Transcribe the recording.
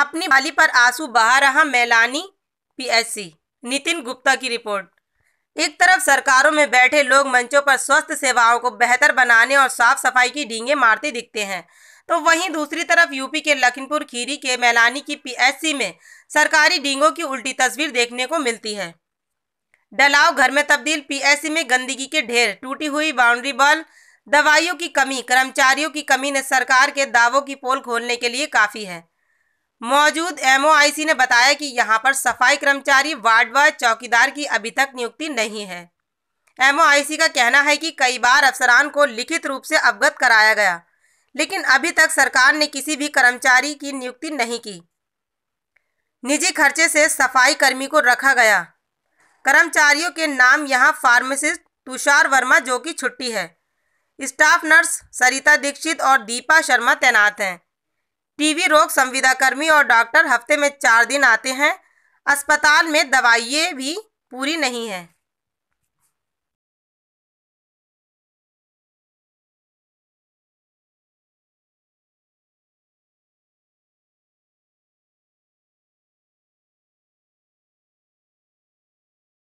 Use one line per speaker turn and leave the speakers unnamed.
अपनी बाली पर आंसू बहा रहा मैलानी पीएससी नितिन गुप्ता की रिपोर्ट एक तरफ सरकारों में बैठे लोग मंचों पर स्वस्थ सेवाओं को बेहतर बनाने और साफ सफाई की डींगे मारते दिखते हैं तो वहीं दूसरी तरफ यूपी के लखीमपुर खीरी के मैलानी की पीएससी में सरकारी डींगों की उल्टी तस्वीर देखने को मिलती है डलाव घर में तब्दील पीएससी में गंदगी के ढेर टूटी हुई बाउंड्री बॉल दवाइयों की कमी कर्मचारियों की कमी ने सरकार के दावों की पोल खोलने के लिए काफ़ी है मौजूद एमओआईसी ने बताया कि यहां पर सफाई कर्मचारी वार्ड व चौकीदार की अभी तक नियुक्ति नहीं है एमओआईसी का कहना है कि कई बार अफसरान को लिखित रूप से अवगत कराया गया लेकिन अभी तक सरकार ने किसी भी कर्मचारी की नियुक्ति नहीं की निजी खर्चे से सफाई कर्मी को रखा गया कर्मचारियों के नाम यहाँ फार्मासिस्ट तुषार वर्मा जो कि छुट्टी है स्टाफ नर्स सरिता दीक्षित और दीपा शर्मा तैनात हैं टीबी रोग संविदाकर्मी और डॉक्टर हफ्ते में चार दिन आते हैं अस्पताल में दवाइयाँ भी पूरी नहीं है